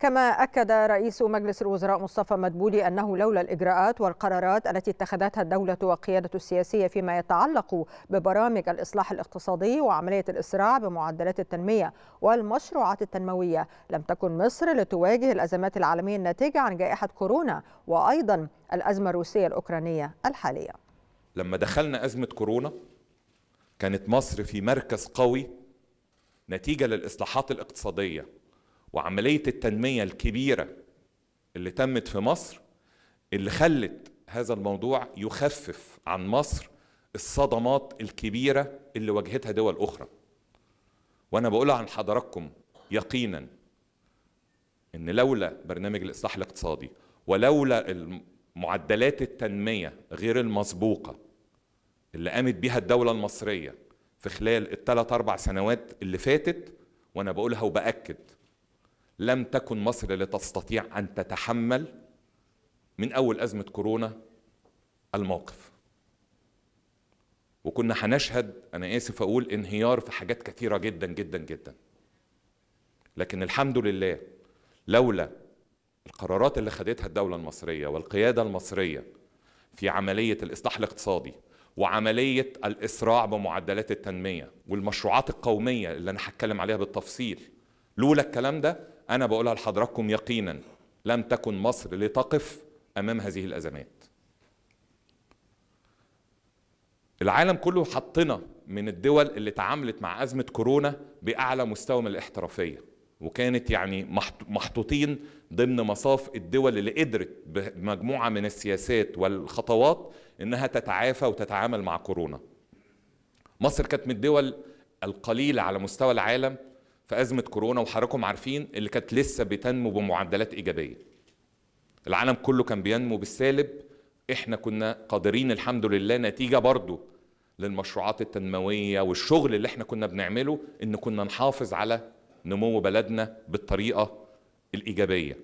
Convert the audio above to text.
كما أكد رئيس مجلس الوزراء مصطفى مدبولي أنه لولا الإجراءات والقرارات التي اتخذتها الدولة والقيادة السياسية فيما يتعلق ببرامج الإصلاح الاقتصادي وعملية الإسراع بمعدلات التنمية والمشروعات التنموية لم تكن مصر لتواجه الأزمات العالمية الناتجة عن جائحة كورونا وأيضا الأزمة الروسية الأوكرانية الحالية لما دخلنا أزمة كورونا كانت مصر في مركز قوي نتيجة للإصلاحات الاقتصادية وعملية التنمية الكبيرة اللي تمت في مصر اللي خلت هذا الموضوع يخفف عن مصر الصدمات الكبيرة اللي واجهتها دول أخرى وأنا بقولها عن حضراتكم يقينا إن لولا برنامج الإصلاح الاقتصادي ولولا معدلات التنمية غير المسبوقة اللي قامت بها الدولة المصرية في خلال الثلاث أربع سنوات اللي فاتت وأنا بقولها وبأكد لم تكن مصر لتستطيع ان تتحمل من اول ازمه كورونا الموقف وكنا هنشهد انا اسف اقول انهيار في حاجات كثيره جدا جدا جدا لكن الحمد لله لولا القرارات اللي خدتها الدوله المصريه والقياده المصريه في عمليه الاصلاح الاقتصادي وعمليه الاسراع بمعدلات التنميه والمشروعات القوميه اللي انا هتكلم عليها بالتفصيل لولا الكلام ده أنا بقولها لحضراتكم يقينا لم تكن مصر لتقف أمام هذه الأزمات العالم كله حطنا من الدول اللي تعاملت مع أزمة كورونا بأعلى مستوى من الاحترافية وكانت يعني محطوطين ضمن مصاف الدول اللي قدرت بمجموعة من السياسات والخطوات إنها تتعافى وتتعامل مع كورونا مصر كانت من الدول القليلة على مستوى العالم في ازمه كورونا وحضراتكم عارفين اللي كانت لسه بتنمو بمعدلات ايجابيه العالم كله كان بينمو بالسالب احنا كنا قادرين الحمد لله نتيجه برضه للمشروعات التنمويه والشغل اللي احنا كنا بنعمله ان كنا نحافظ على نمو بلدنا بالطريقه الايجابيه